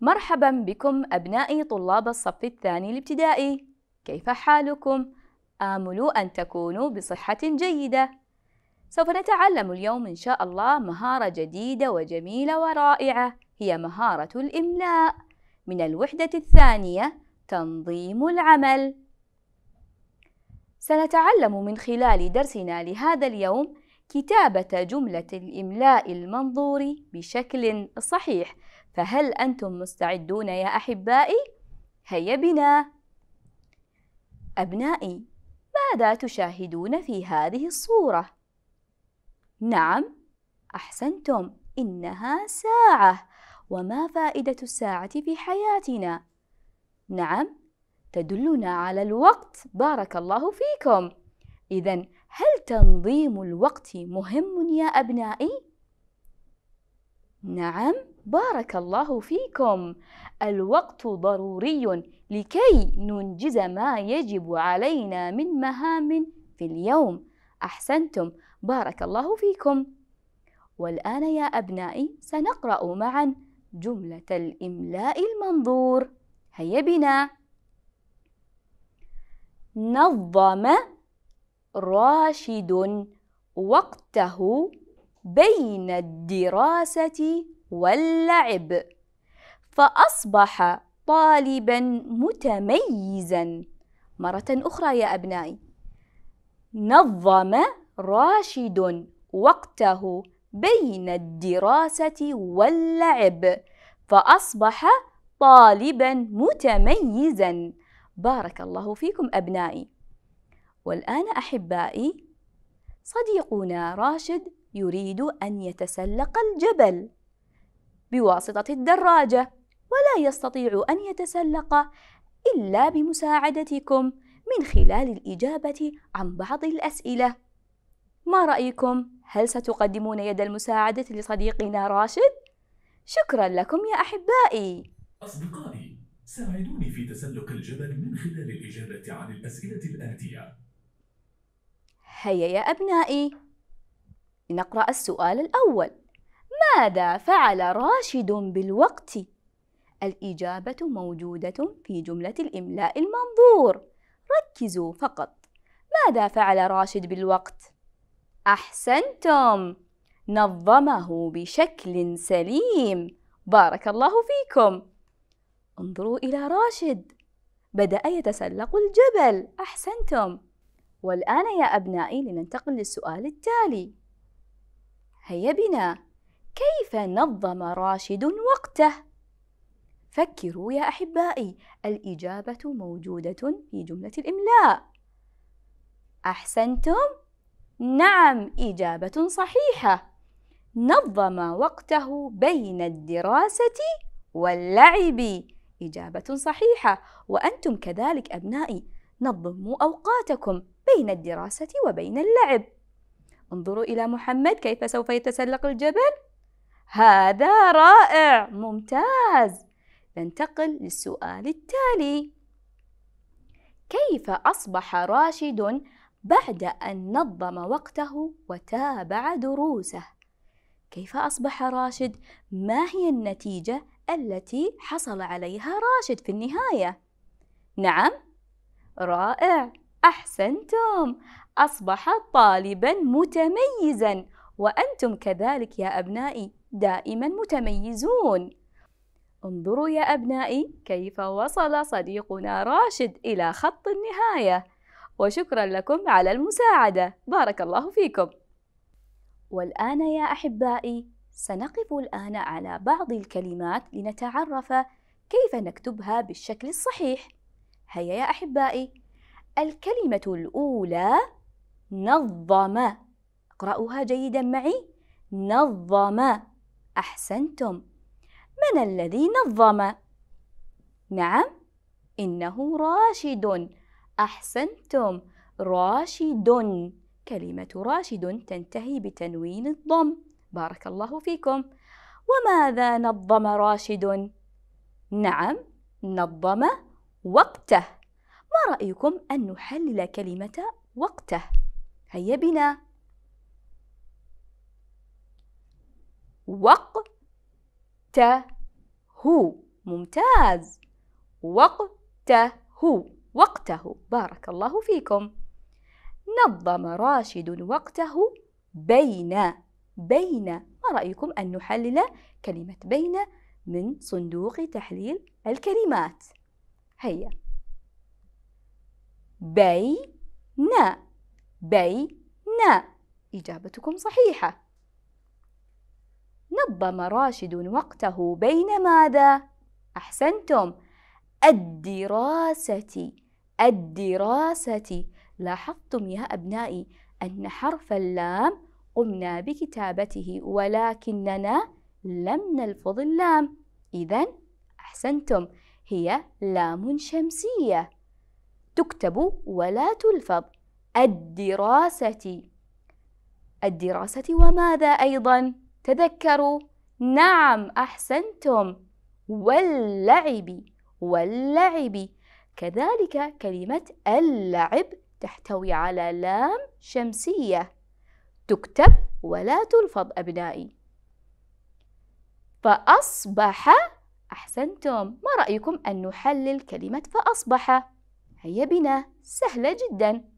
مرحبا بكم أبنائي طلاب الصف الثاني الابتدائي كيف حالكم؟ آمل أن تكونوا بصحة جيدة سوف نتعلم اليوم إن شاء الله مهارة جديدة وجميلة ورائعة هي مهارة الإملاء من الوحدة الثانية تنظيم العمل سنتعلم من خلال درسنا لهذا اليوم كتابة جملة الإملاء المنظور بشكل صحيح فهل أنتم مستعدون يا أحبائي؟ هيا بنا أبنائي ماذا تشاهدون في هذه الصورة؟ نعم أحسنتم إنها ساعة وما فائدة الساعة في حياتنا؟ نعم تدلنا على الوقت بارك الله فيكم إذا هل تنظيم الوقت مهم يا أبنائي؟ نعم بارك الله فيكم الوقت ضروري لكي ننجز ما يجب علينا من مهام في اليوم أحسنتم بارك الله فيكم والآن يا أبنائي سنقرأ معا جملة الإملاء المنظور هيا بنا نظم راشد وقته بين الدراسة واللعب فأصبح طالبا متميزا مرة أخرى يا أبنائي نظم راشد وقته بين الدراسة واللعب فأصبح طالبا متميزا بارك الله فيكم أبنائي والآن أحبائي صديقنا راشد يريد أن يتسلق الجبل بواسطة الدراجة ولا يستطيع أن يتسلق إلا بمساعدتكم من خلال الإجابة عن بعض الأسئلة ما رأيكم؟ هل ستقدمون يد المساعدة لصديقنا راشد؟ شكرا لكم يا أحبائي أصدقائي ساعدوني في تسلق الجبل من خلال الإجابة عن الأسئلة الآتية هيا يا أبنائي لنقرأ السؤال الأول ماذا فعل راشد بالوقت؟ الإجابة موجودة في جملة الإملاء المنظور ركزوا فقط ماذا فعل راشد بالوقت؟ أحسنتم نظمه بشكل سليم بارك الله فيكم انظروا إلى راشد بدأ يتسلق الجبل أحسنتم والآن يا أبنائي لننتقل للسؤال التالي هيا بنا كيف نظم راشد وقته؟ فكروا يا أحبائي الإجابة موجودة في جملة الإملاء أحسنتم؟ نعم إجابة صحيحة نظم وقته بين الدراسة واللعب إجابة صحيحة وأنتم كذلك أبنائي نظموا أوقاتكم بين الدراسة وبين اللعب انظروا إلى محمد كيف سوف يتسلق الجبل هذا رائع ممتاز ننتقل للسؤال التالي كيف أصبح راشد بعد أن نظم وقته وتابع دروسه؟ كيف أصبح راشد؟ ما هي النتيجة التي حصل عليها راشد في النهاية نعم رائع أحسنتم أصبح طالبا متميزا وأنتم كذلك يا أبنائي دائما متميزون انظروا يا أبنائي كيف وصل صديقنا راشد إلى خط النهاية وشكرا لكم على المساعدة بارك الله فيكم والآن يا أحبائي سنقف الآن على بعض الكلمات لنتعرف كيف نكتبها بالشكل الصحيح هيا يا أحبائي الكلمة الأولى نظم اقرأوها جيدا معي نظم أحسنتم من الذي نظم؟ نعم إنه راشد أحسنتم راشد كلمة راشد تنتهي بتنوين الضم بارك الله فيكم وماذا نظم راشد نعم نظم وقته ما رايكم ان نحلل كلمه وقته هيا بنا وقته ممتاز وقته وقته بارك الله فيكم نظم راشد وقته بين بين ما رأيكم أن نحلل كلمة بين من صندوق تحليل الكلمات هيا بين بين إجابتكم صحيحة نظم راشد وقته بين ماذا؟ أحسنتم الدراسة الدراسة لاحظتم يا أبنائي أن حرف اللام قمنا بكتابته ولكننا لم نلفظ اللام إذا أحسنتم هي لام شمسية تكتب ولا تلفظ الدراسة الدراسة وماذا أيضا؟ تذكروا نعم أحسنتم واللعب واللعب كذلك كلمة اللعب تحتوي على لام شمسية تكتب ولا تلفظ أبنائي فأصبح أحسنتم ما رأيكم أن نحلل كلمة فأصبح هيا بنا سهلة جدا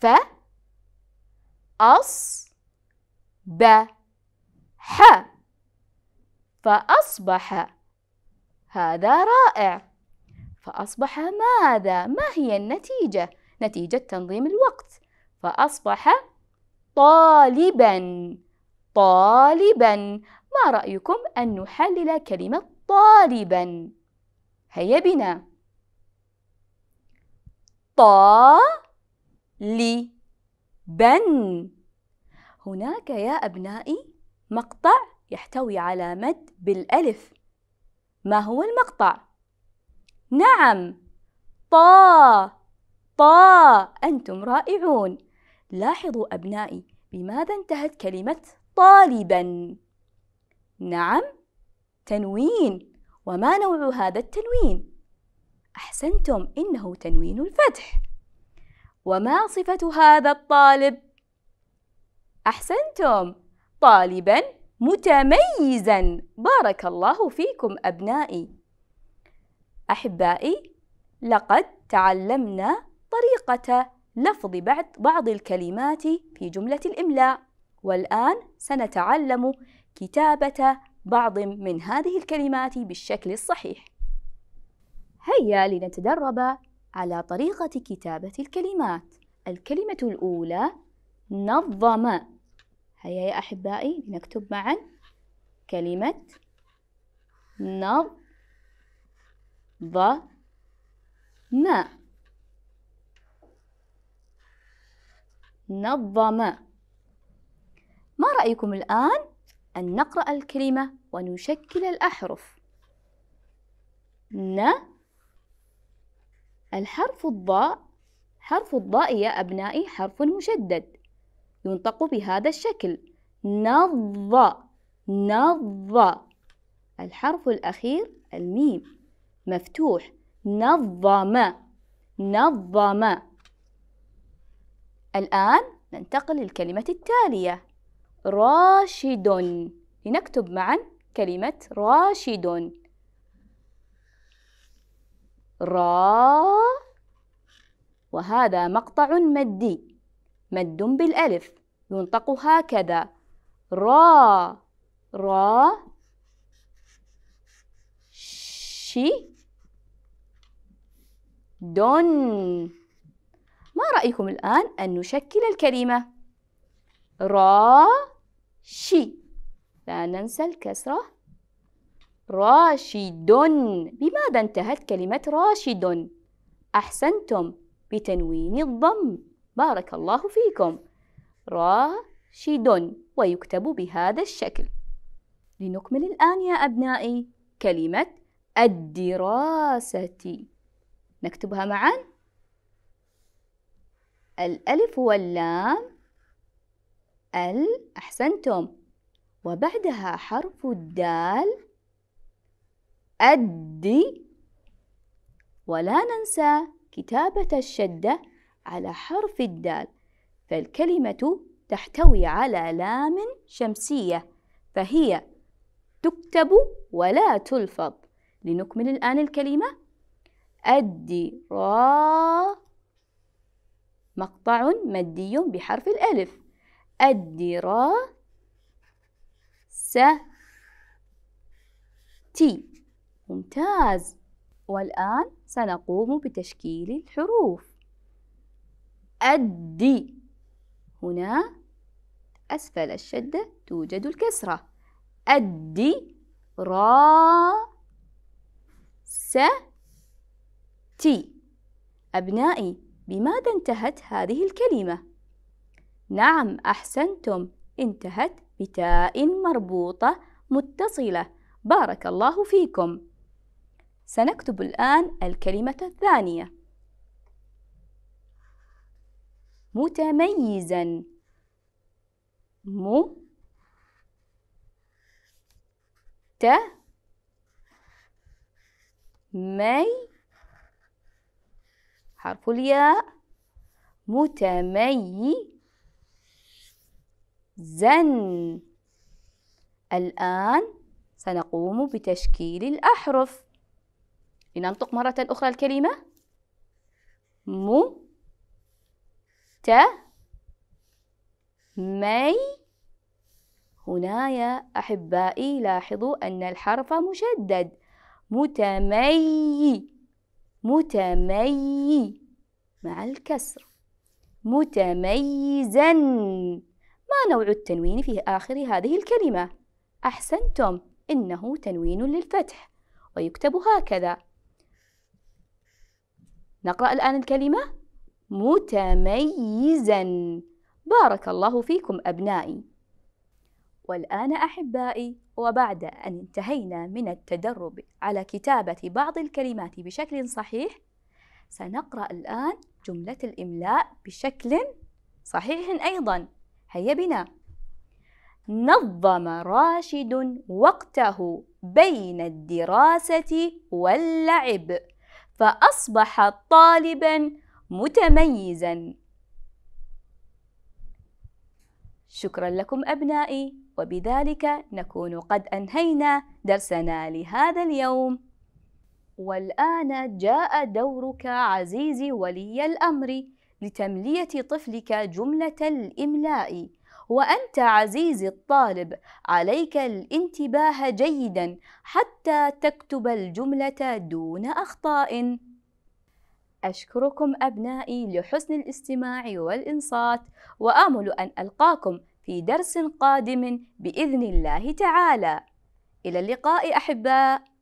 ف أص ب ح فأصبح هذا رائع فأصبح ماذا؟ ما هي النتيجة؟ نتيجة تنظيم الوقت فأصبح طالبا طالبا ما رأيكم أن نحلل كلمة طالبا هيا بنا طالبا هناك يا أبنائي مقطع يحتوي على مد بالألف ما هو المقطع؟ نعم طا طا أنتم رائعون لاحظوا أبنائي بماذا انتهت كلمة طالبا نعم تنوين وما نوع هذا التنوين أحسنتم إنه تنوين الفتح وما صفة هذا الطالب أحسنتم طالبا متميزا بارك الله فيكم أبنائي أحبائي لقد تعلمنا طريقة لفظ بعض بعض الكلمات في جملة الإملاء والآن سنتعلم كتابة بعض من هذه الكلمات بالشكل الصحيح هيا لنتدرب على طريقة كتابة الكلمات الكلمة الأولى نظم هيا يا أحبائي لنكتب معا كلمة نظم نظم ما رأيكم الآن أن نقرأ الكلمة ونشكل الأحرف ن الحرف الضاء حرف الضاء يا أبنائي حرف مشدد ينطق بهذا الشكل نظ نظ الحرف الأخير الميم مفتوح نظم نظم الآن ننتقل للكلمة التالية راشد لنكتب معا كلمة راشد را وهذا مقطع مدي مد بالألف ينطق هكذا را را شي دون ما رأيكم الآن أن نشكل الكلمة را شي لا ننسى الكسرة راشد بماذا انتهت كلمة راشد؟ أحسنتم بتنوين الضم بارك الله فيكم راشد ويكتب بهذا الشكل لنكمل الآن يا أبنائي كلمة الدراسة نكتبها معاً الألف واللام ال أحسنتم وبعدها حرف الدال أدي ولا ننسى كتابة الشدة على حرف الدال فالكلمة تحتوي على لام شمسية فهي تكتب ولا تلفظ لنكمل الآن الكلمة أدي را مقطع مدي بحرف الألف الدراسة تي ممتاز والآن سنقوم بتشكيل الحروف الدي هنا أسفل الشدة توجد الكسرة الدي را س تي أبنائي بماذا انتهت هذه الكلمة؟ نعم أحسنتم انتهت بتاء مربوطة متصلة بارك الله فيكم سنكتب الآن الكلمة الثانية متميزا م ت مي حرف الياء متميزا الآن سنقوم بتشكيل الأحرف لننطق مرة أخرى الكلمة م ت مي هنا يا أحبائي لاحظوا أن الحرف مشدد متميز متمي مع الكسر متميزا ما نوع التنوين في آخر هذه الكلمة؟ أحسنتم إنه تنوين للفتح ويكتب هكذا نقرأ الآن الكلمة متميزا بارك الله فيكم أبنائي والآن أحبائي وبعد أن انتهينا من التدرب على كتابة بعض الكلمات بشكل صحيح سنقرأ الآن جملة الإملاء بشكل صحيح أيضا هيا بنا نظم راشد وقته بين الدراسة واللعب فأصبح طالبا متميزا شكرا لكم أبنائي وبذلك نكون قد أنهينا درسنا لهذا اليوم والآن جاء دورك عزيزي ولي الأمر لتملية طفلك جملة الإملاء وأنت عزيزي الطالب عليك الانتباه جيدا حتى تكتب الجملة دون أخطاء أشكركم أبنائي لحسن الاستماع والإنصات وآمل أن ألقاكم في درس قادم باذن الله تعالى الى اللقاء احباء